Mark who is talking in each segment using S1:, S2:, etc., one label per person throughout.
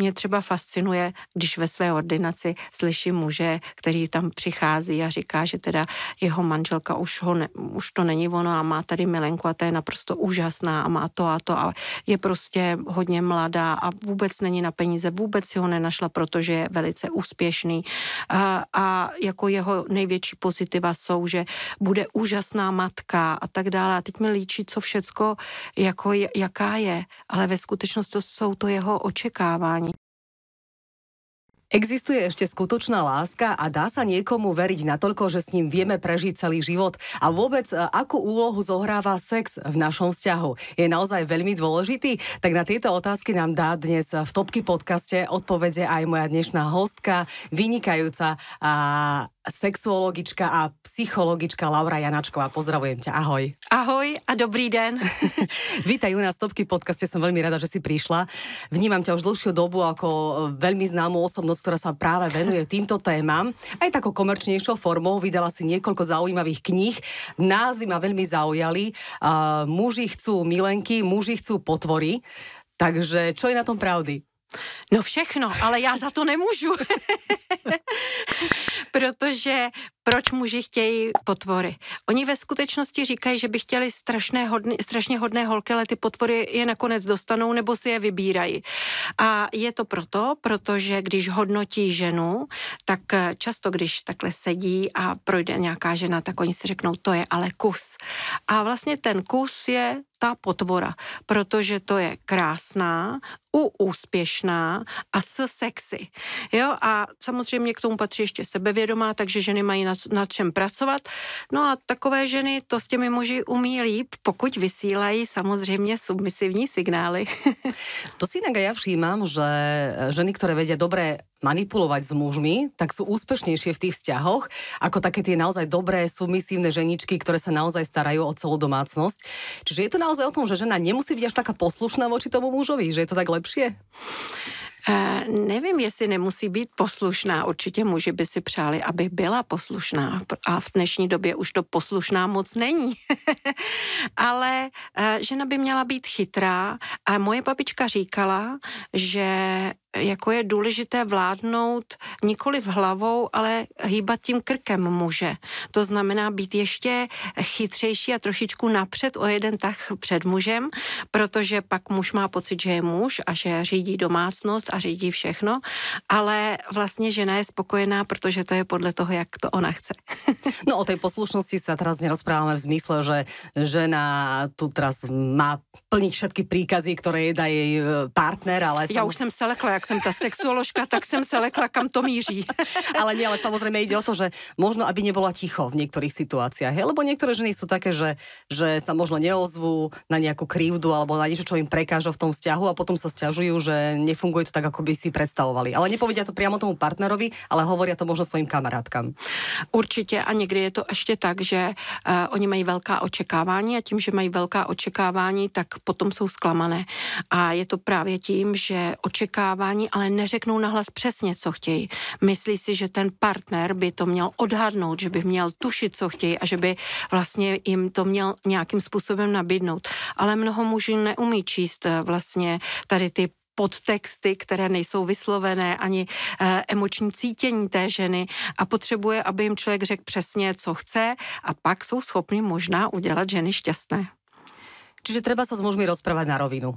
S1: Mě třeba fascinuje, když ve své ordinaci slyším muže, který tam přichází a říká, že teda jeho manželka už, ho ne, už to není ono a má tady milenku a ta je naprosto úžasná a má to a to a je prostě hodně mladá a vůbec není na peníze, vůbec si ho nenašla, protože je velice úspěšný a, a jako jeho největší pozitiva jsou, že bude úžasná matka a tak dále a teď mi líčí, co všecko jako jaká je, ale ve skutečnosti
S2: jsou to jeho očekávání Existuje ešte skutočná láska a dá sa niekomu veriť natoľko, že s ním vieme prežiť celý život? A vôbec, eh, akú úlohu zohráva sex v našom vzťahu? Je naozaj veľmi dôležitý? Tak na tieto otázky nám dá dnes v Topky podcaste odpovede aj moja dnešná hostka, vynikajúca a sexuologička a psychologička Laura Janačková. Pozdravujem ťa, ahoj. Ahoj a dobrý den. Vítaj u nás Topky podcaste, som veľmi rada, že si prišla. Vnímam ťa už dlhšiu dobu ako e, veľmi známú osobnosť, ktorá sa práve venuje týmto témam. Aj takou komerčnejšou formou vydala si niekoľko zaujímavých kníh. Názvy ma veľmi zaujali. Uh, muži chcú milenky, muži chcú potvory. Takže čo je na tom pravdy? No všechno, ale já za to nemůžu.
S1: Protože proč muži chtějí potvory? Oni ve skutečnosti říkají, že by chtěli strašné hodny, strašně hodné holky, ale ty potvory je nakonec dostanou nebo si je vybírají. A je to proto, protože když hodnotí ženu, tak často, když takhle sedí a projde nějaká žena, tak oni si řeknou, to je ale kus. A vlastně ten kus je ta potvora, protože to je krásná, u úspěšná a s sexy. Jo? A samozřejmě k tomu patří ještě sebevědomá, takže ženy mají na, na čem pracovat. No a takové ženy to s těmi muži umí líp, pokud vysílají samozřejmě submisivní signály.
S2: to si jinak já všímám, že ženy, které vedia dobré manipulovať s mužmi, tak sú úspešnejšie v tých vzťahoch ako také tie naozaj dobré, submisívne ženičky, ktoré sa naozaj starajú o celú domácnosť. Čiže je to naozaj o tom, že žena nemusí byť až taká poslušná voči tomu mužovi, že je to tak lepšie? Uh, nevím, jestli nemusí být poslušná. Určitě
S1: muži by si přáli, aby byla poslušná. A v dnešní době už to poslušná moc není. Ale uh, žena by měla být chytrá. A moje babička říkala, že jako je důležité vládnout nikoli v hlavou, ale hýbat tím krkem muže. To znamená být ještě chytřejší a trošičku napřed o jeden tah před mužem, protože pak muž má pocit, že je muž a že řídí domácnost a řídí všechno, ale vlastně žena je spokojená, protože to je podle toho, jak to ona chce.
S2: no o té poslušnosti se teraz nerozpráváme v zmysle, že žena tu teraz má plnit všetky příkazy, které jej dá jej e, partner, ale... Já už
S1: jsem se lekla, jak som tá sexuoložka, tak som sa lekla, kam to míří.
S2: ale nie, ale samozrejme ide o to, že možno, aby nebola ticho v niektorých situáciách. He? Lebo niektoré ženy sú také, že, že sa možno neozvú na nejakú krivdu alebo na niečo, čo im prekáža v tom vzťahu a potom sa stiažujú, že nefunguje to tak, ako by si predstavovali. Ale nepovedia to priamo tomu partnerovi, ale hovoria to možno svojim kamarádkám.
S1: Určitě a někdy je to ještě tak, že
S2: uh, oni mají velká
S1: očekávání a tím, že mají velká očekávání, tak potom jsou zklamané. A je to právě tím, že očekávání setkání, ale neřeknou nahlas přesně, co chtějí. Myslí si, že ten partner by to měl odhadnout, že by měl tušit, co chtějí a že by vlastně jim to měl nějakým způsobem nabídnout. Ale mnoho mužů neumí číst eh, vlastně tady ty podtexty, které nejsou vyslovené, ani e, emoční cítění té ženy a potřebuje, aby jim člověk řekl přesně, co chce a pak jsou schopni možná udělat ženy
S2: šťastné. Čiže třeba se s mužmi rozprávat na rovinu.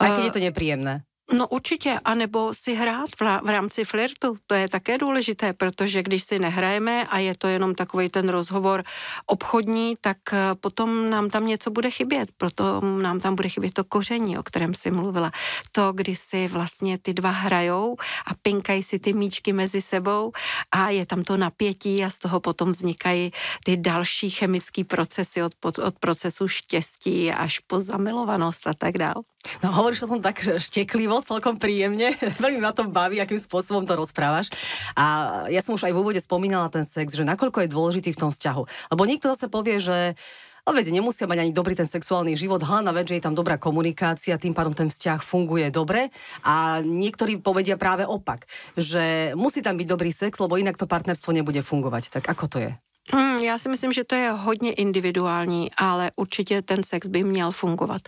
S2: Aj keď je to eh, nepříjemné.
S1: No určitě, anebo si hrát v, v rámci flirtu, to je také důležité, protože když si nehrajeme a je to jenom takový ten rozhovor obchodní, tak eh, potom nám tam něco bude chybět, proto nám tam bude chybět to koření, o kterém si mluvila. To, kdy si vlastně ty dva hrajou a pinkají si ty míčky mezi sebou a je tam to napětí a z toho potom vznikají ty další chemické procesy
S2: od, od procesu štěstí až po zamilovanost a tak dále. No hovoríš o tom tak šteklivo, celkom príjemne. Veľmi ma to baví, akým spôsobom to rozprávaš. A ja som už aj v úvode spomínala ten sex, že nakoľko je dôležitý v tom vzťahu. Lebo niekto zase povie, že a veď nemusia mať ani dobrý ten sexuálny život, hlavná vec, že je tam dobrá komunikácia, tým pádom ten vzťah funguje dobre a niektorí povedia práve opak, že musí tam byť dobrý sex, lebo inak to partnerstvo nebude fungovať. Tak ako to je?
S1: Hmm, já si myslím, že to je hodně individuální, ale určitě ten sex by měl fungovat,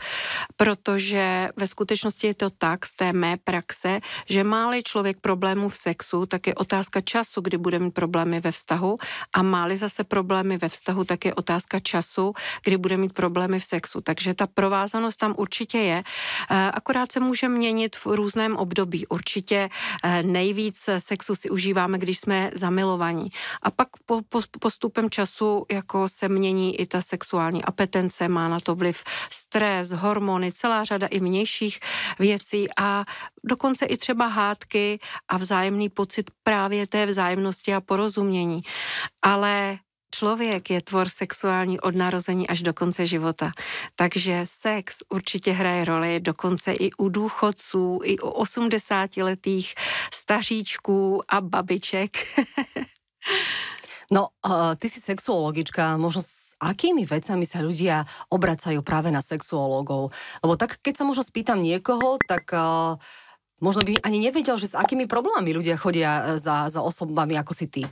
S1: protože ve skutečnosti je to tak z té mé praxe, že máli člověk problémů v sexu, tak je otázka času, kdy bude mít problémy ve vztahu a máli zase problémy ve vztahu, tak je otázka času, kdy bude mít problémy v sexu. Takže ta provázanost tam určitě je, eh, akorát se může měnit v různém období. Určitě eh, nejvíc sexu si užíváme, když jsme zamilovaní. A pak po, po, postup postupem času jako se mění i ta sexuální apetence, má na to vliv stres, hormony, celá řada i vnějších věcí a dokonce i třeba hádky a vzájemný pocit právě té vzájemnosti a porozumění. Ale Člověk je tvor sexuální od narození až do konce života, takže sex určitě hraje roli dokonce i u důchodců, i u 80-letých staříčků a babiček.
S2: No, uh, ty si sexuologička, možno s akými vecami sa ľudia obracajú práve na sexuologov? Lebo tak, keď sa možno spýtam niekoho, tak uh, možno by ani nevedel, že s akými problémy ľudia chodí e, za, za osobami, jako si ty.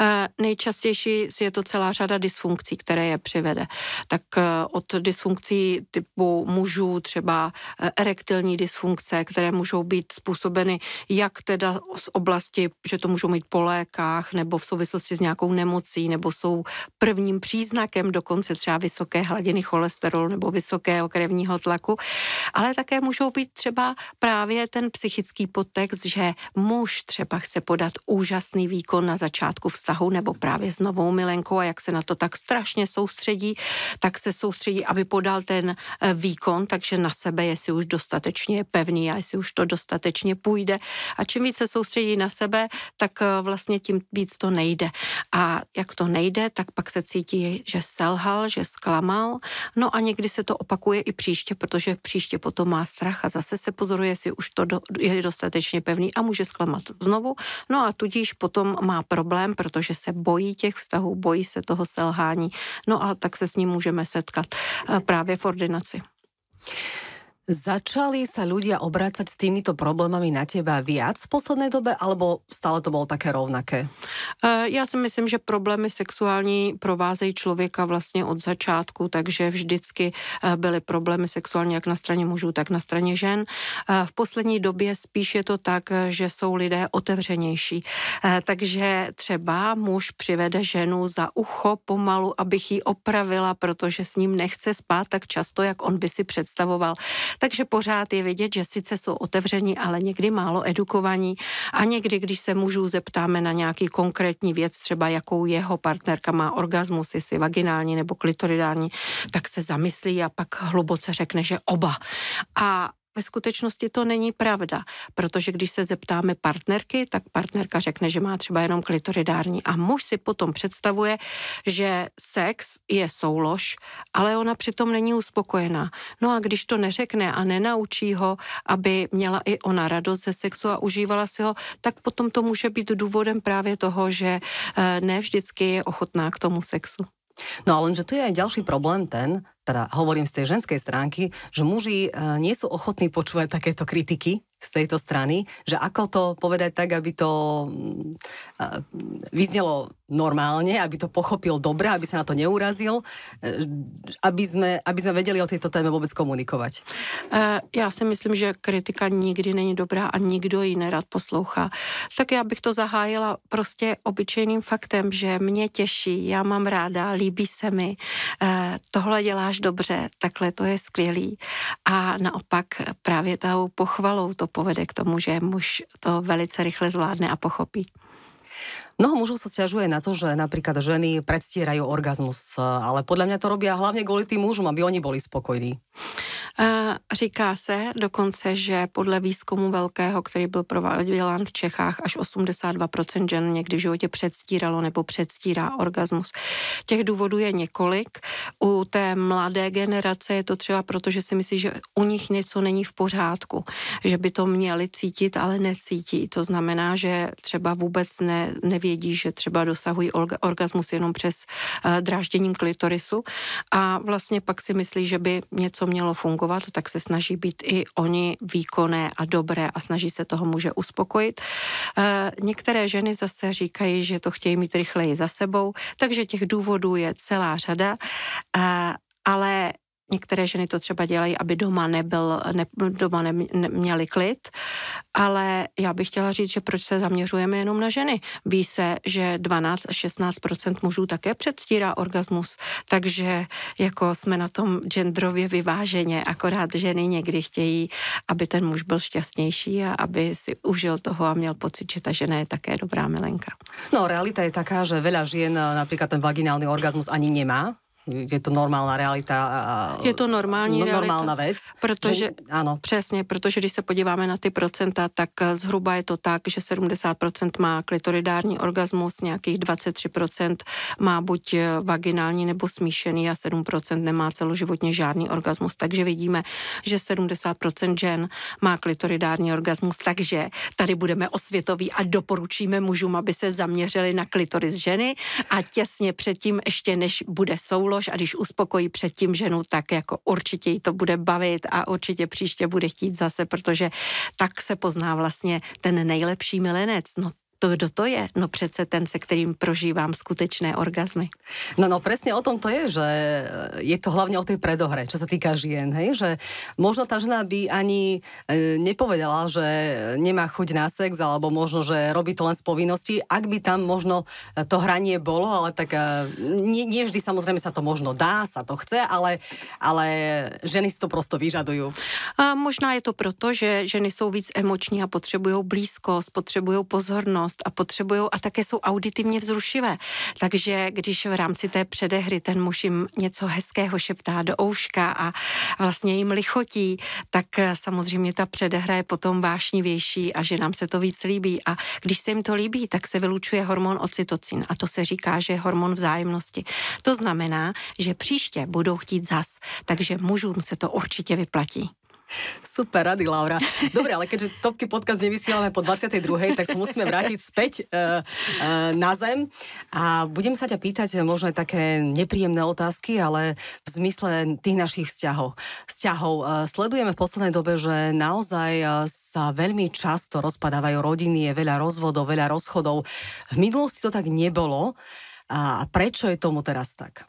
S1: E, nejčastější je to celá řada dysfunkcí, které je přivede. Tak e, od dysfunkcí typu mužů, třeba erektilní dysfunkce, které můžou být způsobeny jak teda z oblasti, že to můžou mít po lékách, nebo v souvislosti s nějakou nemocí, nebo jsou prvním příznakem dokonce třeba vysoké hladiny cholesterolu nebo vysokého krevního tlaku, ale také můžou být třeba právě ten ten psychický podtext, že muž třeba chce podat úžasný výkon na začátku vztahu nebo právě s novou milenkou a jak se na to tak strašně soustředí, tak se soustředí, aby podal ten eh, výkon, takže na sebe, jestli už dostatečně je pevný a jestli už to dostatečně půjde. A čím více soustředí na sebe, tak eh, vlastně tím víc to nejde. A jak to nejde, tak pak se cítí, že selhal, že zklamal. No a někdy se to opakuje i příště, protože příště potom má strach a zase se pozoruje, jestli už to do, je dostatečně pevný a může zklamat znovu. No a tudíž potom má problém, protože se bojí těch vztahů, bojí se toho selhání. No a tak se s ním
S2: můžeme setkat eh, právě v ordinaci. Začali sa ľudia obrácať s týmito problémami na teba viac v poslednej dobe, alebo stále to bylo také rovnaké?
S1: E, já si myslím, že problémy sexuální provázejí člověka vlastně od začátku, takže vždycky e, byly problémy sexuální jak na straně mužů, tak na straně žen. E, v poslední době spíš je to tak, že jsou lidé otevřenější. Takže třeba muž přivede ženu za ucho pomalu, abych ji opravila, protože s ním nechce spát tak často, jak on by si představoval. Takže pořád je vidět, že sice jsou otevření, ale někdy málo edukovaní a někdy, když se mužů zeptáme na nějaký konkrétní věc, třeba jakou jeho partnerka má orgasmus, jestli vaginální nebo klitoridální, tak se zamyslí a pak hluboce řekne, že oba. A ve skutečnosti to není pravda, protože když se zeptáme partnerky, tak partnerka řekne, že má třeba jenom klitoridární a muž si potom představuje, že sex je soulož, ale ona přitom není uspokojená. No a když to neřekne a nenaučí ho, aby měla i ona radost ze sexu a užívala si ho, tak potom to může být důvodem právě toho, že eh, ne vždycky je ochotná k tomu sexu.
S2: No a lenže tu je aj ďalší problém ten, teda hovorím z tej ženskej stránky, že muži e, nie sú ochotní počúvať takéto kritiky z tejto strany, že ako to povedať tak, aby to mm, e, vyznelo normálne, aby to pochopil dobre, aby sa na to neurazil, e, aby sme, aby sme vedeli o tejto téme vôbec komunikovat. Já si myslím, že
S1: kritika nikdy není dobrá a nikdo ji nerad poslouchá. Tak já bych to zahájila prostě obyčejným faktem, že mě těší, já mám ráda, líbí se mi, tohle dělá děláš dobře, takhle to je skvělý. A naopak právě tou
S2: pochvalou to povede k tomu, že muž to velice rychle zvládne a pochopí. Mnoho mužů se stěžuje na to, že například ženy předstírají orgazmus, ale podle mě to robí hlavně kvůli tým mužům, aby oni byli spokojní.
S1: Říká se dokonce, že podle výzkumu velkého, který byl prováděn v Čechách, až 82% žen někdy v životě předstíralo nebo předstírá orgasmus. Těch důvodů je několik. U té mladé generace je to třeba proto, že si myslí, že u nich něco není v pořádku, že by to měli cítit, ale necítí. To znamená, že třeba vůbec ne, nevědí, že třeba dosahují orgasmus jenom přes uh, drážděním klitorisu a vlastně pak si myslí, že by něco mělo fungovat fungovat, tak se snaží být i oni výkonné a dobré a snaží se toho muže uspokojit. E, některé ženy zase říkají, že to chtějí mít rychleji za sebou, takže těch důvodů je celá řada, e, ale Některé ženy to třeba dělají, aby doma, nebyl, ne, doma ne, neměli klid, ale já bych chtěla říct, že proč se zaměřujeme jenom na ženy. Ví se, že 12 až 16 mužů také předstírá orgasmus, takže jako jsme na tom genderově vyváženě, akorát ženy někdy chtějí, aby ten muž
S2: byl šťastnější a aby si užil toho a měl pocit, že ta žena je také dobrá milenka. No, realita je taká, že veľa žen například ten vaginální orgasmus ani nemá, je to normální realita. je
S1: to normální no, normálna realita, věc. Protože, že,
S2: ano. Přesně, protože když se
S1: podíváme na ty procenta, tak eh, zhruba je to tak, že 70% má klitoridární orgasmus, nějakých 23% má buď eh, vaginální nebo smíšený a 7% nemá celoživotně žádný orgasmus. Takže vidíme, že 70% žen má klitoridární orgasmus, takže tady budeme osvětoví a doporučíme mužům, aby se zaměřili na klitoris ženy a těsně předtím, ještě než bude soul, úlož a když uspokojí předtím ženu, tak jako určitě jí to bude bavit a určitě příště bude chtít zase, protože tak se pozná vlastně ten nejlepší milenec. No to kdo to je? No přece
S2: ten, se kterým prožívám skutečné orgazmy. No, no přesně o tom to je, že je to hlavně o té predohre, co se týká žien, hej? že možno ta žena by ani e, nepovedala, že nemá chuť na sex, alebo možno, že robí to len z povinnosti, ak by tam možno e, to hranie bolo, ale tak e, nie, nie vždy sa to možno dá, sa to chce, ale, ale ženy si to prosto vyžadují.
S1: A možná je to proto, že ženy jsou víc emoční a potřebují blízkost, potřebují pozornost, pozornost a potřebují a také jsou auditivně vzrušivé. Takže když v rámci té předehry ten muž jim něco hezkého šeptá do ouška a vlastně jim lichotí, tak samozřejmě ta předehra je potom vášnivější a že nám se to víc líbí. A když se jim to líbí, tak se vylučuje hormon ocytocin a to se říká, že je hormon vzájemnosti. To znamená, že příště budou chtít zas, takže mužům se to určitě vyplatí.
S2: Super rady, Laura. Dobre, ale keďže Topky podcast nevysielame po 22. tak sa musíme vrátiť späť uh, uh, na zem. A budem sa ťa pýtať možno aj také nepríjemné otázky, ale v zmysle tých našich vzťahov. vzťahov. Uh, sledujeme v poslednej dobe, že naozaj uh, sa veľmi často rozpadávajú rodiny, je veľa rozvodov, veľa rozchodov. V minulosti to tak nebolo. A prečo je tomu teraz tak?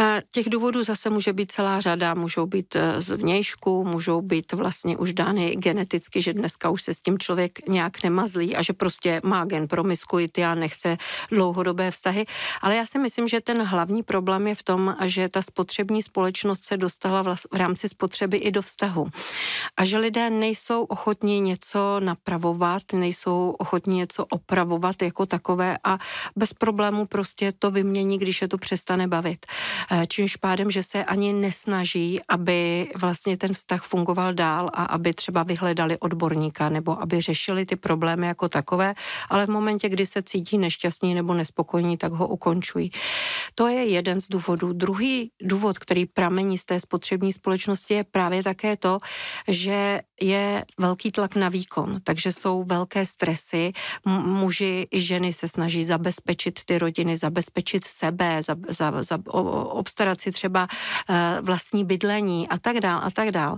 S2: Eh,
S1: těch důvodů zase může být celá řada, můžou být eh, z vnějšku, můžou být vlastně už dány geneticky, že dneska už se s tím člověk nějak nemazlí a že prostě má gen promiskuity a nechce dlouhodobé vztahy. Ale já si myslím, že ten hlavní problém je v tom, že ta spotřební společnost se dostala v rámci spotřeby i do vztahu. A že lidé nejsou ochotní něco napravovat, nejsou ochotní něco opravovat jako takové a bez problému prostě to vymění, když je to přestane bavit. Čímž pádem, že se ani nesnaží, aby vlastně ten vztah fungoval dál a aby třeba vyhledali odborníka nebo aby řešili ty problémy jako takové, ale v momentě, kdy se cítí nešťastní nebo nespokojení, tak ho ukončují. To je jeden z důvodů. Druhý důvod, který pramení z té spotřební společnosti, je právě také to, že je velký tlak na výkon, takže jsou velké stresy. Muži i ženy se snaží zabezpečit ty rodiny, zabezpečit sebe, za, za, za, o, obstarat si třeba eh, vlastní bydlení a tak dál a tak dál.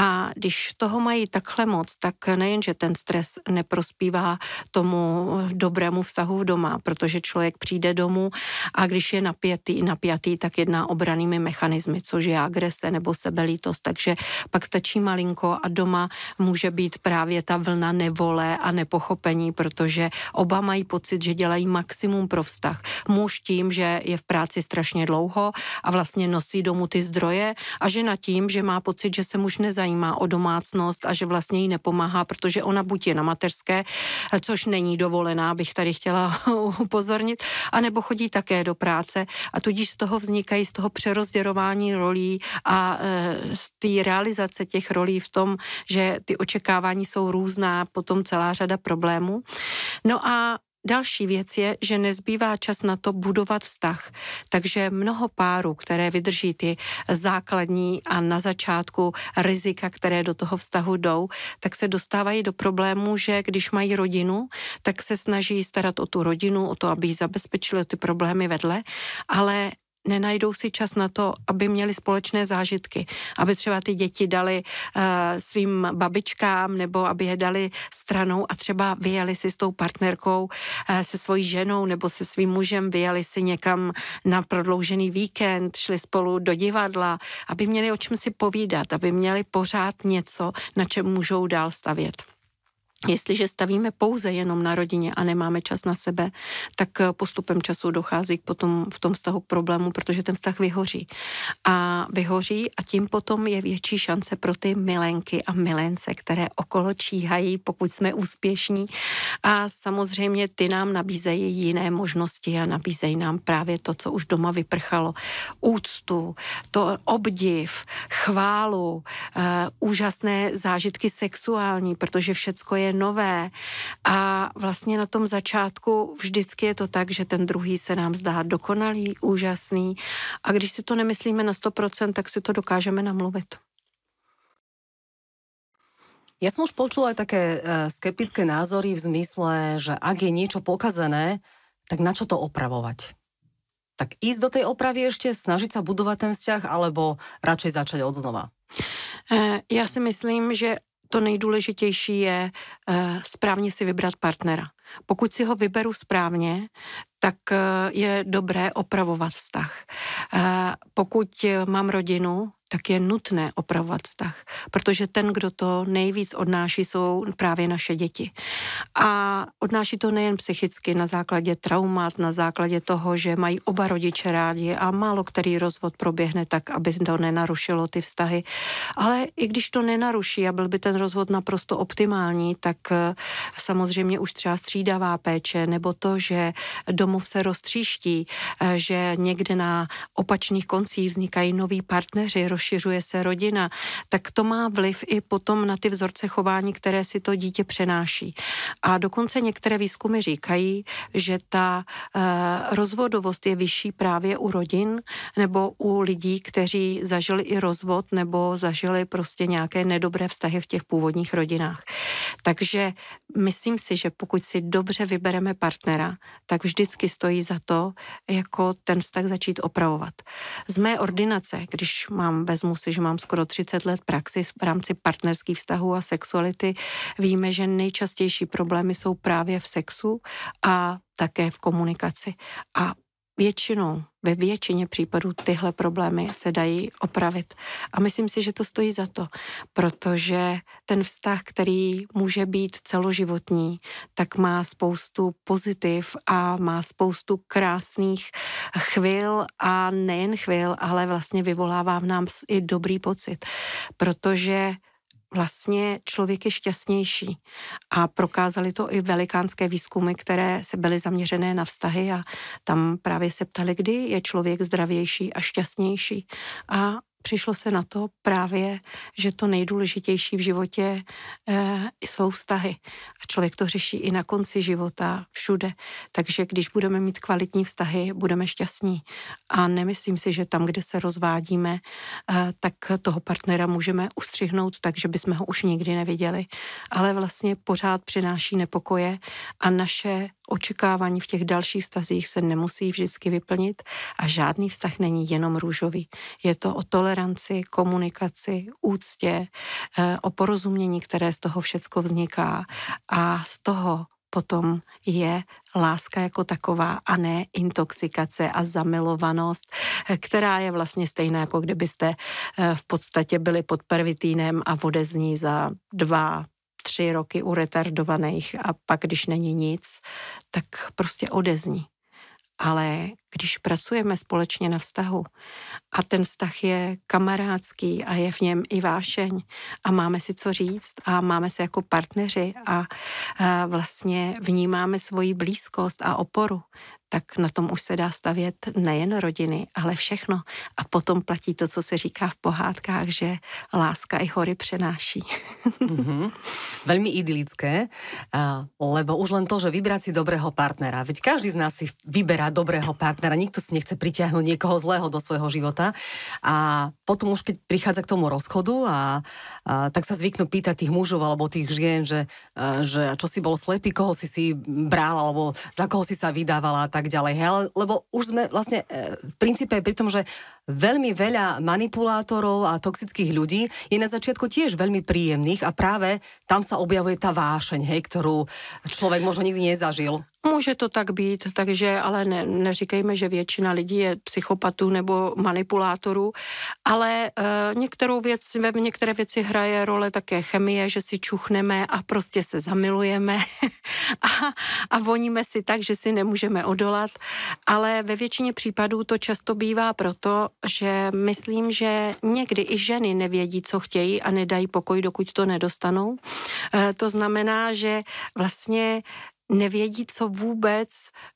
S1: A když toho mají takhle moc, tak nejenže ten stres neprospívá tomu dobrému vztahu doma, protože člověk přijde domů a když je napětý, napjatý, tak jedná obranými mechanismy, což je agrese nebo sebelítost, takže pak stačí malinko a doma může být právě ta vlna nevole a nepochopení, protože oba mají pocit, že dělají maximum pro vztah. Muž tím, že je v práci strašně dlouho, a vlastně nosí domů ty zdroje a žena tím, že má pocit, že se muž nezajímá o domácnost a že vlastně jí nepomáhá, protože ona buď je na mateřské, což není dovolená, bych tady chtěla upozornit, anebo chodí také do práce a tudíž z toho vznikají, z toho přerozděrování rolí a e, z té realizace těch rolí v tom, že ty očekávání jsou různá, potom celá řada problémů. No a Další věc je, že nezbývá čas na to budovat vztah. Takže mnoho párů, které vydrží ty základní a na začátku rizika, které do toho vztahu jdou, tak se dostávají do problému, že když mají rodinu, tak se snaží starat o tu rodinu, o to, aby ji zabezpečili ty problémy vedle, ale nenajdou si čas na to, aby měli společné zážitky, aby třeba ty děti dali uh, svým babičkám nebo aby je dali stranou a třeba vyjeli si s tou partnerkou, uh, se svojí ženou nebo se svým mužem, vyjeli si někam na prodloužený víkend, šli spolu do divadla, aby měli o čem si povídat, aby měli pořád něco, na čem můžou dál stavět. Jestliže stavíme pouze jenom na rodině a nemáme čas na sebe, tak eh, postupem času dochází k potom v tom vztahu k problému, protože ten vztah vyhoří. A vyhoří a tím potom je větší šance pro ty milenky a milence, které okolo číhají, pokud jsme úspěšní. A samozřejmě ty nám nabízejí jiné možnosti a nabízejí nám právě to, co už doma vyprchalo. Úctu, to obdiv, chválu, uh, úžasné zážitky sexuální, protože všecko je nové. A vlastně na tom začátku vždycky je to tak, že ten druhý se nám zdá dokonalý, úžasný. A když si to
S2: nemyslíme na 100%, tak si to dokážeme namluvit. Ja som už počula aj také e, skeptické názory v zmysle, že ak je niečo pokazené, tak na čo to opravovať? Tak ísť do tej opravy ešte, snažiť sa budovať ten vzťah, alebo radšej začať od znova?
S1: E, Já si myslím, že to nejdůležitější je eh, správně si vybrat partnera. Pokud si ho vyberu správně, tak eh, je dobré opravovat vztah. Eh, pokud mám rodinu, tak je nutné opravovat vztah, protože ten, kdo to nejvíc odnáší, jsou právě naše děti. A odnáší to nejen psychicky na základě traumat, na základě toho, že mají oba rodiče rádi a málo který rozvod proběhne tak, aby to nenarušilo ty vztahy. Ale i když to nenaruší a byl by ten rozvod naprosto optimální, tak eh, samozřejmě už třeba střídavá péče nebo to, že domov se roztříští, eh, že někde na opačných koncích vznikají noví partneři, rozšiřuje se rodina, tak to má vliv i potom na ty vzorce chování, které si to dítě přenáší. A dokonce některé výzkumy říkají, že ta eh, rozvodovost je vyšší právě u rodin nebo u lidí, kteří zažili i rozvod nebo zažili prostě nějaké nedobré vztahy v těch původních rodinách. Takže myslím si, že pokud si dobře vybereme partnera, tak vždycky stojí za to, jako ten vztah začít opravovat. Z mé ordinace, když mám vezmu si, že mám skoro 30 let praxi v rámci partnerských vztahů a sexuality, víme, že nejčastější problémy jsou právě v sexu a také v komunikaci. A většinou, ve většině případů tyhle problémy se dají opravit. A myslím si, že to stojí za to, protože ten vztah, který může být celoživotní, tak má spoustu pozitiv a má spoustu krásných chvil a nejen chvil, ale vlastně vyvolává v nám i dobrý pocit, protože vlastně člověk je šťastnější. A prokázali to i velikánské výzkumy, které se byly zaměřené na vztahy a tam právě se ptali, kdy je člověk zdravější a šťastnější. A přišlo se na to právě, že to nejdůležitější v životě e, jsou vztahy. A člověk to řeší i na konci života, všude. Takže když budeme mít kvalitní vztahy, budeme šťastní. A nemyslím si, že tam, kde se rozvádíme, e, tak toho partnera můžeme ustřihnout tak, že bychom ho už nikdy neviděli. Ale vlastně pořád přináší nepokoje a naše očekávání v těch dalších vztazích se nemusí vždycky vyplnit a žádný vztah není jenom růžový. Je to o tole toleranci, komunikaci, úctě, eh, o porozumění, které z toho všecko vzniká. A z toho potom je láska jako taková a ne intoxikace a zamilovanost, eh, která je vlastně stejná, jako kdybyste eh, v podstatě byli pod pervitínem a vode z ní za dva, tři roky u retardovaných a pak, když není nic, tak prostě odezní. Ale když pracujeme společně na vztahu a ten vztah je kamarádský a je v něm i vášeň a máme si co říct a máme se jako partneři a, a vlastně vnímáme svoji blízkost a oporu, tak na tom už se dá stavět nejen rodiny, ale všechno. A potom platí to, co se říká v pohádkách, že láska i hory přenáší.
S2: mm-hmm. Velmi idylické, lebo už len to, že vybrat si dobrého partnera. Veď každý z nás si vyberá dobrého partnera, nikto si nechce přitáhnout někoho zlého do svého života. A potom už, keď prichádza k tomu rozchodu, a, a tak se zvyknu pýtať tých mužů, alebo tých žien, že, že čo si bol slepý, koho si si bral, alebo za koho si sa vydávala tak ďalej. Hej? Lebo už sme vlastne e, v princípe pri tom, že veľmi veľa manipulátorov a toxických ľudí je na začiatku tiež veľmi príjemných a práve tam sa objavuje tá vášeň, hej, ktorú človek možno nikdy nezažil. Může to tak
S1: být, takže ale ne, neříkejme, že většina lidí je psychopatů nebo manipulátorů, ale e, některou věc, ve některé věci hraje role také chemie, že si čuchneme a prostě se zamilujeme a, a voníme si tak, že si nemůžeme odolat, ale ve většině případů to často bývá proto, že myslím, že někdy i ženy nevědí, co chtějí a nedají pokoj, dokud to nedostanou. E, to znamená, že vlastně nevědí, co vůbec,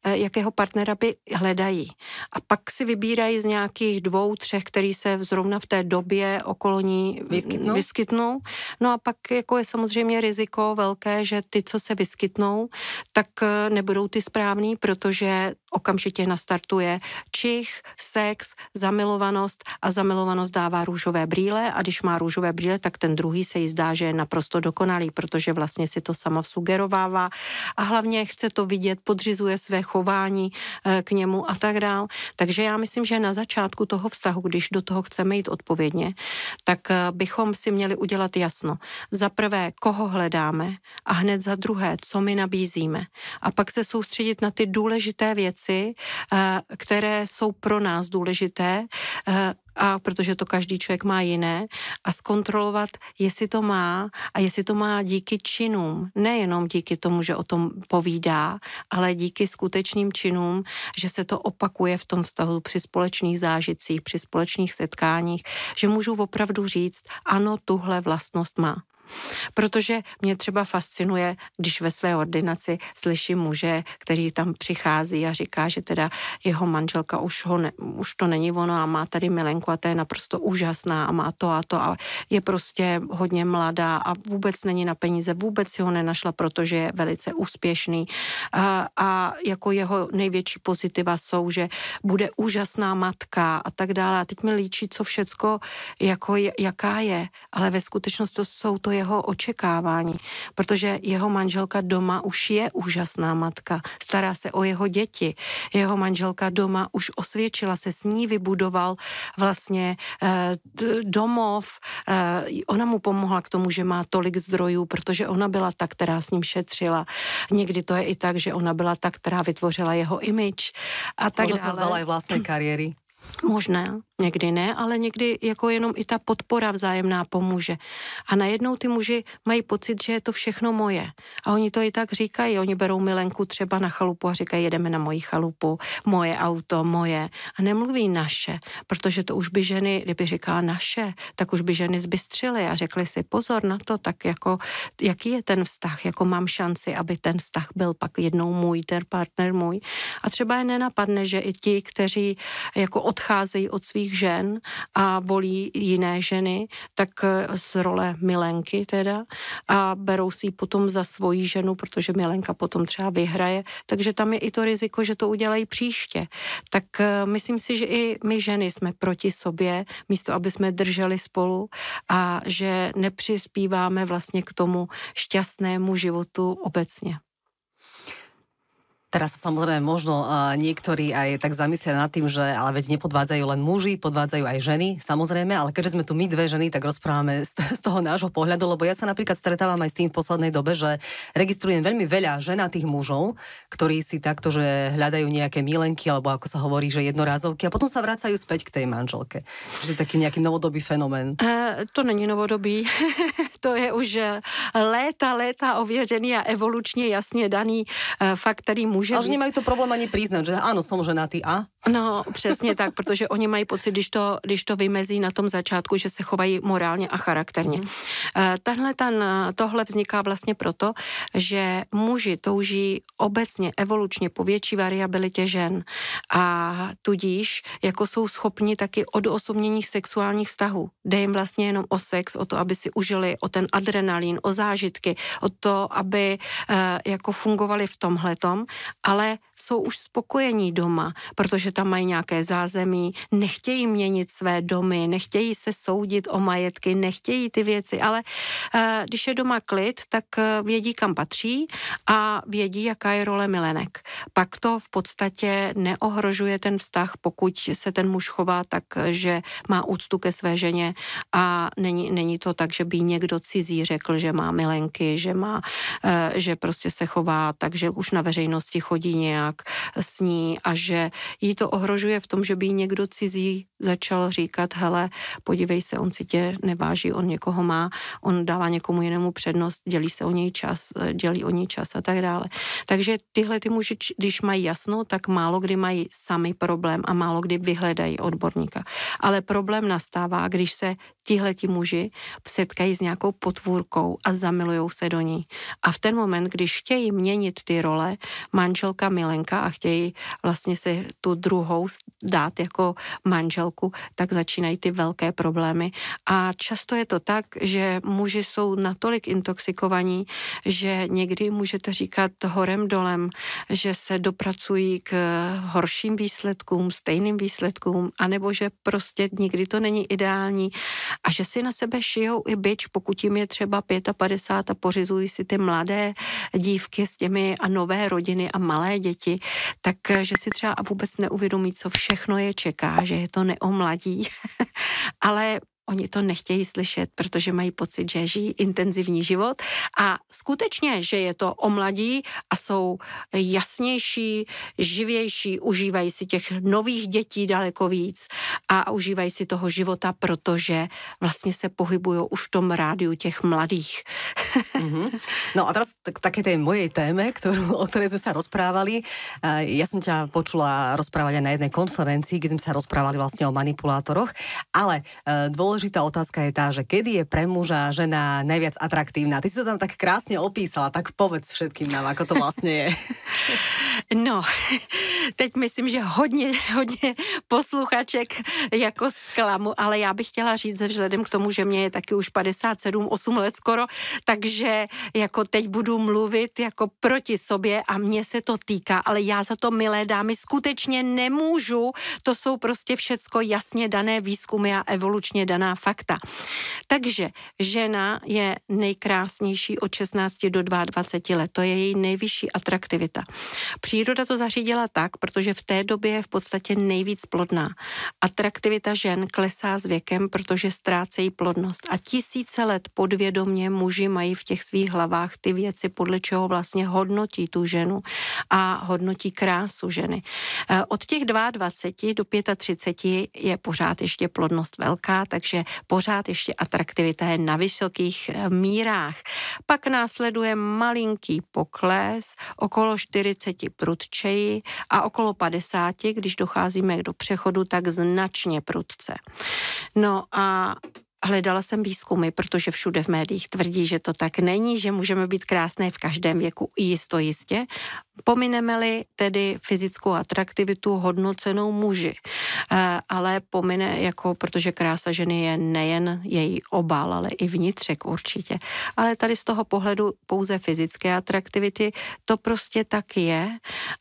S1: eh, jakého partnera by hledají. A pak si vybírají z nějakých dvou, třech, který se zrovna v té době okolo ní vyskytnou. vyskytnou. No a pak jako je samozřejmě riziko velké, že ty, co se vyskytnou, tak eh, nebudou ty správný, protože okamžitě nastartuje čich, sex, zamilovanost a zamilovanost dává růžové brýle a když má růžové brýle, tak ten druhý se jí zdá, že je naprosto dokonalý, protože vlastně si to sama sugerovává a hlavně chce to vidět, podřizuje své chování eh, k němu a tak dál. Takže já myslím, že na začátku toho vztahu, když do toho chceme jít odpovědně, tak eh, bychom si měli udělat jasno. Za prvé, koho hledáme a hned za druhé, co my nabízíme. A pak se soustředit na ty důležité věci, eh, které jsou pro nás důležité a protože to každý člověk má jiné, a zkontrolovat, jestli to má a jestli to má díky činům, nejenom díky tomu, že o tom povídá, ale díky skutečným činům, že se to opakuje v tom vztahu při společných zážitcích, při společných setkáních, že můžu opravdu říct, ano, tuhle vlastnost má. Protože mě třeba fascinuje, když ve své ordinaci slyším muže, který tam přichází a říká, že teda jeho manželka už, ho ne, už to není ono a má tady milenku a to je naprosto úžasná a má to a to a je prostě hodně mladá a vůbec není na peníze, vůbec si ho nenašla, protože je velice úspěšný a, a jako jeho největší pozitiva jsou, že bude úžasná matka a tak dále a teď mi líčí, co všecko, jako je, jaká je, ale ve skutečnosti jsou to je jeho očekávání, protože jeho manželka doma už je úžasná matka, stará se o jeho děti. Jeho manželka doma už osvědčila se, s ní vybudoval vlastně eh, domov. Eh, ona mu pomohla k tomu, že má tolik zdrojů, protože ona byla ta, která s ním šetřila. Někdy to je i tak, že ona byla ta, která vytvořila jeho image a tak Možná dále. se vzdala i vlastní
S2: kariéry. Možná,
S1: Někdy ne, ale někdy jako jenom i ta podpora vzájemná pomůže. A najednou ty muži mají pocit, že je to všechno moje. A oni to i tak říkají. Oni berou milenku třeba na chalupu a říkají, jedeme na moji chalupu, moje auto, moje. A nemluví naše, protože to už by ženy, kdyby říkala naše, tak už by ženy zbystřily a řekly si pozor na to, tak jako jaký je ten vztah, jako mám šanci, aby ten vztah byl pak jednou můj, ten partner můj. A třeba je nenapadne, že i ti, kteří jako odcházejí od svých svých žen a volí jiné ženy, tak eh, z role milenky teda a berou si ji potom za svoji ženu, protože milenka potom třeba vyhraje, takže tam je i to riziko, že to udělají příště. Tak eh, myslím si, že i my ženy jsme proti sobě, místo aby jsme drželi spolu a že nepřispíváme vlastně k tomu šťastnému životu obecně.
S2: Teraz samozrejme možno uh, niektorí aj tak zamyslia nad tým, že ale veď nepodvádzajú len muži, podvádzajú aj ženy, samozrejme, ale keďže sme tu my dve ženy, tak rozprávame z, z toho nášho pohľadu, lebo ja sa napríklad stretávam aj s tým v poslednej dobe, že registrujem veľmi veľa ženatých mužov, ktorí si takto, že hľadajú nejaké milenky, alebo ako sa hovorí, že jednorázovky a potom sa vracajú späť k tej manželke. Že taký nejaký novodobý fenomén.
S1: Uh, to není novodobý. to je už e, léta, léta ověřený a evolučně jasně daný uh, fakt, který mu môže Ale byť... že nemajú
S2: to problém ani priznať, že áno,
S1: som ženatý a? No, přesně tak, protože oni mají pocit, když to, když to vymezí na tom začátku, že se chovají morálně a charakterně. Mm. Eh, Tahle, ten, tohle vzniká vlastně proto, že muži touží obecně evolučně po větší variabilitě žen a tudíž jako jsou schopni taky osobněních sexuálních vztahů. Jde jim vlastně jenom o sex, o to, aby si užili, o ten adrenalín, o zážitky, o to, aby eh, jako fungovali v tomhletom, ale jsou už spokojení doma, protože tam mají nějaké zázemí, nechtějí měnit své domy, nechtějí se soudit o majetky, nechtějí ty věci, ale eh, když je doma klid, tak eh, vědí, kam patří a vědí, jaká je role milenek. Pak to v podstatě neohrožuje ten vztah, pokud se ten muž chová tak, že má úctu ke své ženě a není, není to tak, že by někdo cizí řekl, že má milenky, že má, eh, že prostě se chová tak, že už na veřejnosti chodí nějak nějak s ní a že jí to ohrožuje v tom, že by jí někdo cizí začal říkat, hele, podívej se, on si tě neváží, on někoho má, on dává někomu jinému přednost, dělí se o něj čas, dělí o něj čas a tak dále. Takže tyhle ty muži, když mají jasno, tak málo kdy mají sami problém a málo kdy vyhledají odborníka. Ale problém nastává, když se tihleti muži setkají s nějakou potvůrkou a zamilují se do ní. A v ten moment, když chtějí měnit ty role manželka milenka a chtějí vlastně se tu druhou dát jako manželku, tak začínají ty velké problémy. A často je to tak, že muži jsou natolik intoxikovaní, že někdy můžete říkat horem dolem, že se dopracují k horším výsledkům, stejným výsledkům, anebo že prostě nikdy to není ideální a že si na sebe šijou i byč, pokud jim je třeba 55 a pořizují si ty mladé dívky s těmi a nové rodiny a malé děti, tak že si třeba vůbec neuvědomí, co všechno je čeká, že je to neomladí. Ale oni to nechtějí slyšet, protože mají pocit, že žijí intenzivní život a skutečně, že je to omladí a jsou jasnější, živější, užívají si těch nových dětí daleko víc a užívají si toho života, protože vlastně se pohybují už v tom rádiu těch mladých.
S2: mm-hmm. No a teraz tak, také té mojej téme, kterou, o které jsme se rozprávali. Eh, ja jsem tě počula rozprávat na jedné konferenci, kde jsme se rozprávali vlastně o manipulátoroch, ale eh, dôležité dôležitá otázka je tá, že kedy je pre muža žena najviac atraktívna? Ty si to tam tak krásne opísala, tak povedz všetkým nám, ako to vlastne je. No, teď
S1: myslím, že hodně,
S2: hodně posluchaček jako zklamu,
S1: ale já bych chtěla říct, vzhledem k tomu, že mě je taky už 57, 8 let skoro, takže jako teď budu mluvit jako proti sobě a mě se to týká, ale já za to, milé dámy, skutečně nemůžu, to jsou prostě všecko jasně dané výzkumy a evolučně dané daná fakta. Takže žena je nejkrásnější od 16 do 22 let. To je její nejvyšší atraktivita. Příroda to zařídila tak, protože v té době je v podstatě nejvíc plodná. Atraktivita žen klesá s věkem, protože ztrácejí plodnost. A tisíce let podvědomně muži mají v těch svých hlavách ty věci, podle čeho vlastně hodnotí tu ženu a hodnotí krásu ženy. Eh, od těch 22 do 35 je pořád ještě plodnost velká, takže takže pořád ještě atraktivita je na vysokých eh, mírách. Pak následuje malinký pokles, okolo 40 prudčeji a okolo 50, když docházíme do přechodu, tak značně prudce. No a Hledala jsem výzkumy, protože všude v médiích tvrdí, že to tak není, že můžeme být krásné v každém věku, jisto jistě. Pomineme-li tedy fyzickou atraktivitu hodnocenou muži, eh, ale pomine, jako, protože krása ženy je nejen její obal, ale i vnitřek určitě. Ale tady z toho pohledu pouze fyzické atraktivity, to prostě tak je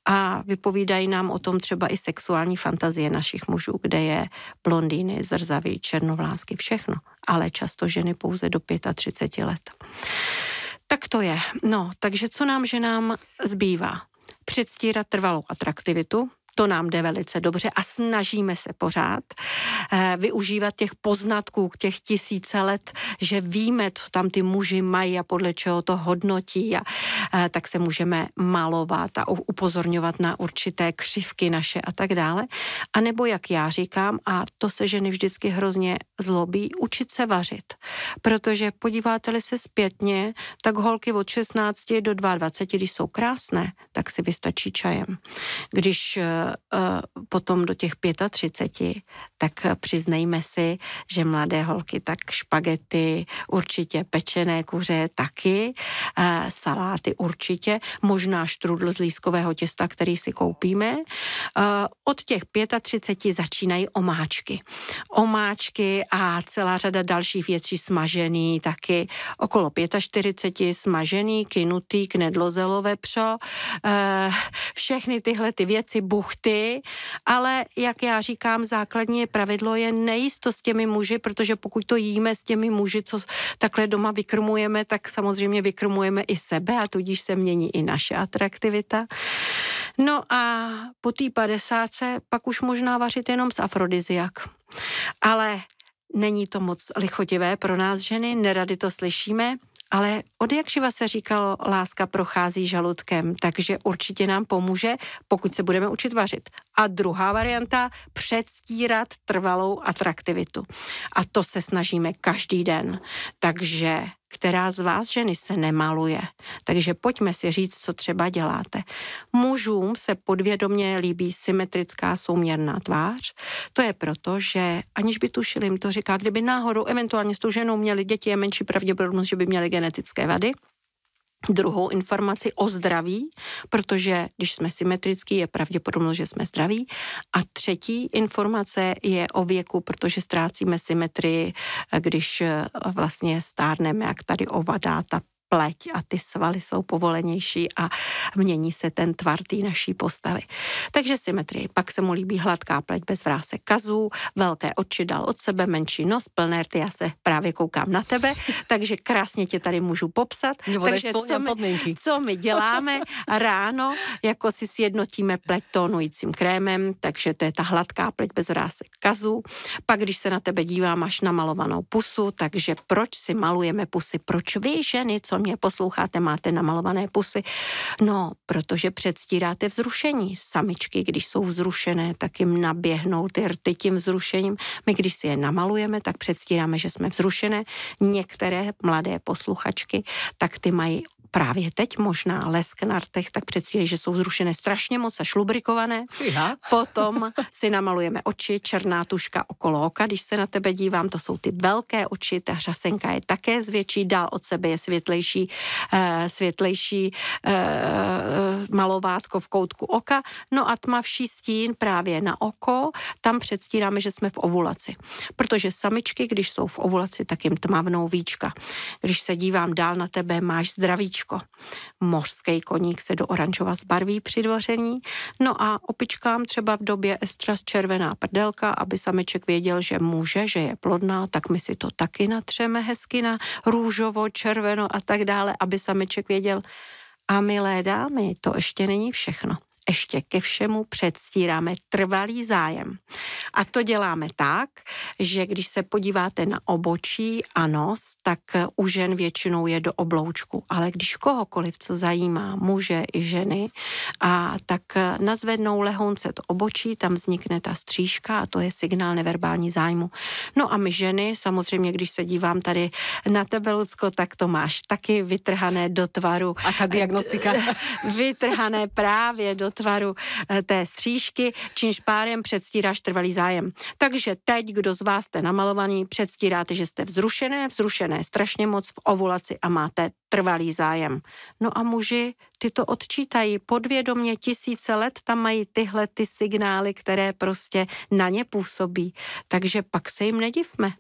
S1: a vypovídají nám o tom třeba i sexuální fantazie našich mužů, kde je blondýny, zrzavý, černovlásky, všechno ale často ženy pouze do 35 let. Tak to je. No, takže co nám ženám zbývá? Předstírat trvalou atraktivitu, to nám jde velice dobře a snažíme se pořád eh, využívat těch poznatků k těch tisíce let, že víme, co tam ty muži mají a podle čeho to hodnotí a eh, tak se můžeme malovat a upozorňovat na určité křivky naše a tak dále. A nebo, jak já říkám, a to se ženy vždycky hrozně zlobí, učit se vařit. Protože podíváte-li se zpětně, tak holky od 16 do 22, když jsou krásné, tak si vystačí čajem. Když eh, potom do těch 35, tak přiznejme si, že mladé holky tak špagety, určitě pečené kuře taky, saláty určitě, možná štrudl z lískového těsta, který si koupíme. Od těch 35 začínají omáčky. Omáčky a celá řada dalších věcí smažený taky. Okolo 45 smažený, kinutý, knedlozelové pšo, eh, všechny tyhle ty věci, buchty, ty, ale jak já říkám, základní pravidlo je nejíst to s těmi muži, protože pokud to jíme s těmi muži, co takhle doma vykrmujeme, tak samozřejmě vykrmujeme i sebe a tudíž se mění i naše atraktivita. No a po té padesátce pak už možná vařit jenom s afrodiziak. Ale není to moc lichotivé pro nás ženy, nerady to slyšíme. Ale od jak živa se říkalo, láska prochází žaludkem, takže určitě nám pomůže, pokud se budeme učit vařit. A druhá varianta, předstírat trvalou atraktivitu. A to se snažíme každý den. Takže která z vás ženy se nemaluje. Takže pojďme si říct, co třeba děláte. Mužům se podvědomě líbí symetrická souměrná tvář. To je proto, že aniž by tušili, jim to říká, kdyby náhodou eventuálně s tou ženou měli děti, je menší pravděpodobnost, že by měli genetické vady druhou informaci o zdraví, protože když jsme symetrický, je pravděpodobnost, že jsme zdraví. A třetí informace je o věku, protože ztrácíme symetrii, eh, když eh, vlastně stárneme, jak tady ovadá ta pleť a ty svaly jsou povolenější a mění se ten tvar té naší postavy. Takže symetrie. Pak se mu líbí hladká pleť bez vrásek kazů, velké oči dal od sebe, menší nos, plné rty, já se právě koukám na tebe, takže krásně tě tady můžu popsat. Nebo takže co my, co my děláme ráno, jako si sjednotíme pleť tónujícím krémem, takže to je ta hladká pleť bez vrásek kazů. Pak, když se na tebe dívám, máš namalovanou pusu, takže proč si malujeme pusy? Proč vy ženy, co mě posloucháte, máte namalované pusy. No, protože předstíráte vzrušení. Samičky, když jsou vzrušené, tak jim naběhnou ty rty tím vzrušením. My, když si je namalujeme, tak předstíráme, že jsme vzrušené. Některé mladé posluchačky, tak ty mají právě teď možná lesk na rtech, tak přeci, že jsou zrušené strašně moc a šlubrikované. Já? Potom si namalujeme oči, černá tuška okolo oka, když se na tebe dívám, to jsou ty velké oči, ta řasenka je také zvětší, dál od sebe je světlejší, eh, světlejší eh, malovátko v koutku oka, no a tmavší stín právě na oko, tam předstíráme, že jsme v ovulaci. Protože samičky, když jsou v ovulaci, tak jim tmavnou víčka. Když se dívám dál na tebe, máš zdravíčko vajíčko. Mořský koník se do oranžova zbarví při dvoření. No a opičkám třeba v době estras červená prdelka, aby sameček věděl, že může, že je plodná, tak my si to taky natřeme hezky na růžovo, červeno a tak dále, aby sameček věděl, a milé dámy, to ještě není všechno ještě ke všemu předstíráme trvalý zájem. A to děláme tak, že když se podíváte na obočí a nos, tak u žen většinou je do obloučku. Ale když kohokoliv, co zajímá muže i ženy, a tak nazvednou lehonce to obočí, tam vznikne ta střížka a to je signál neverbální zájmu. No a my ženy, samozřejmě, když se dívám tady na tebe, Lucko, tak to máš taky vytrhané do tvaru. A ta diagnostika? Vytrhané právě do tvaru eh, té střížky, čímž párem předstíráš trvalý zájem. Takže teď, kdo z vás jste namalovaný, předstíráte, že jste vzrušené, vzrušené strašně moc v ovulaci a máte trvalý zájem. No a muži ty to odčítají podvědomě tisíce let, tam mají tyhle ty signály, které prostě na ně působí. Takže pak se jim nedivme.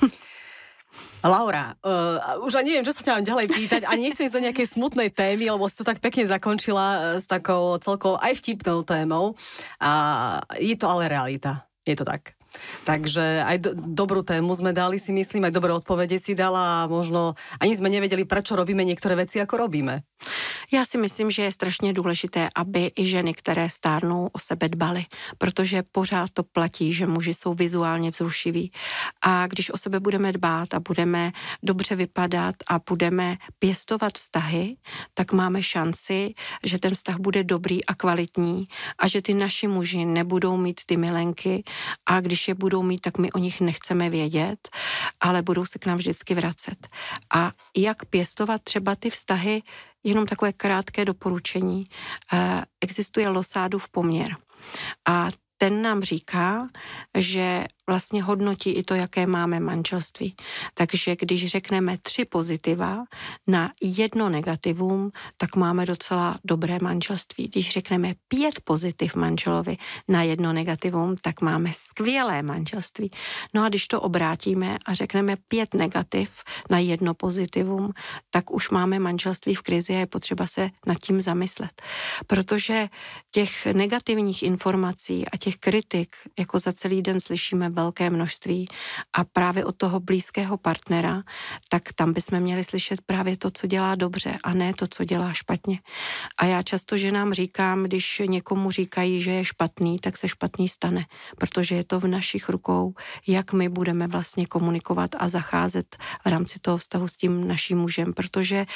S2: Laura, uh, už ani nevím, čo sa ťa mám ďalej pýtať, a nechcem ísť do nejakej smutnej témy, lebo si to tak pekne zakončila eh, s takou celkou aj vtipnou témou. A je to ale realita. Je to tak. Takže aj do, dobrú tému sme dali, si myslím, aj dobré odpovede si dala a možno ani sme nevedeli, prečo robíme niektoré veci, ako robíme. Já si myslím, že je strašně důležité, aby i ženy, které stárnou,
S1: o sebe dbaly, protože pořád to platí, že muži jsou vizuálně vzrušiví. A když o sebe budeme dbát a budeme dobře vypadat a budeme pěstovat vztahy, tak máme šanci, že ten vztah bude dobrý a kvalitní a že ty naši muži nebudou mít ty milenky a když je budou mít, tak my o nich nechceme vědět, ale budou se k nám vždycky vracet. A jak pěstovat třeba ty vztahy, jenom takové krátké doporučení. Eh, existuje v poměr. A ten nám říká, že vlastně hodnotí i to, jaké máme manželství. Takže když řekneme tři pozitiva na jedno negativum, tak máme docela dobré manželství. Když řekneme pět pozitiv manželovi na jedno negativum, tak máme skvělé manželství. No a když to obrátíme a řekneme pět negativ na jedno pozitivum, tak už máme manželství v krizi a je potřeba se nad tím zamyslet. Protože těch negativních informací a těch kritik, jako za celý den slyšíme velké množství a právě od toho blízkého partnera, tak tam bychom měli slyšet právě to, co dělá dobře a ne to, co dělá špatně. A já často ženám říkám, když někomu říkají, že je špatný, tak se špatný stane, protože je to v našich rukou, jak my budeme vlastně komunikovat a zacházet v rámci toho vztahu s tím naším mužem, protože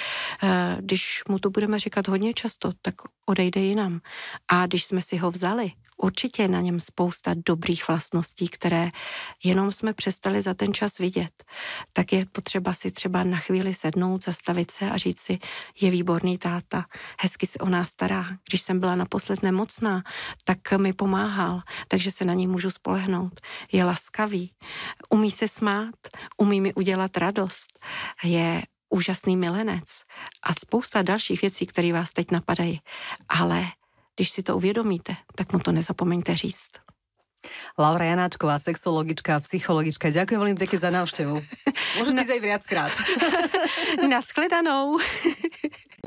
S1: eh, když mu to budeme říkat hodně často, tak odejde jinam. A když jsme si ho vzali Určitě je na něm spousta dobrých vlastností, které jenom jsme přestali za ten čas vidět. Tak je potřeba si třeba na chvíli sednout, zastavit se a říct si, je výborný táta, hezky se o nás stará. Když jsem byla naposled nemocná, tak mi pomáhal, takže se na něj můžu spolehnout. Je laskavý, umí se smát, umí mi udělat radost, je úžasný milenec a spousta dalších věcí, které vás teď napadají. Ale když si to uvědomíte,
S2: tak mu to nezapomeňte říct. Laura Janáčková, sexologička, psychologička. děkuji velmi pěkně za návštěvu.
S1: Môžete ísť aj viackrát. Naschledanou.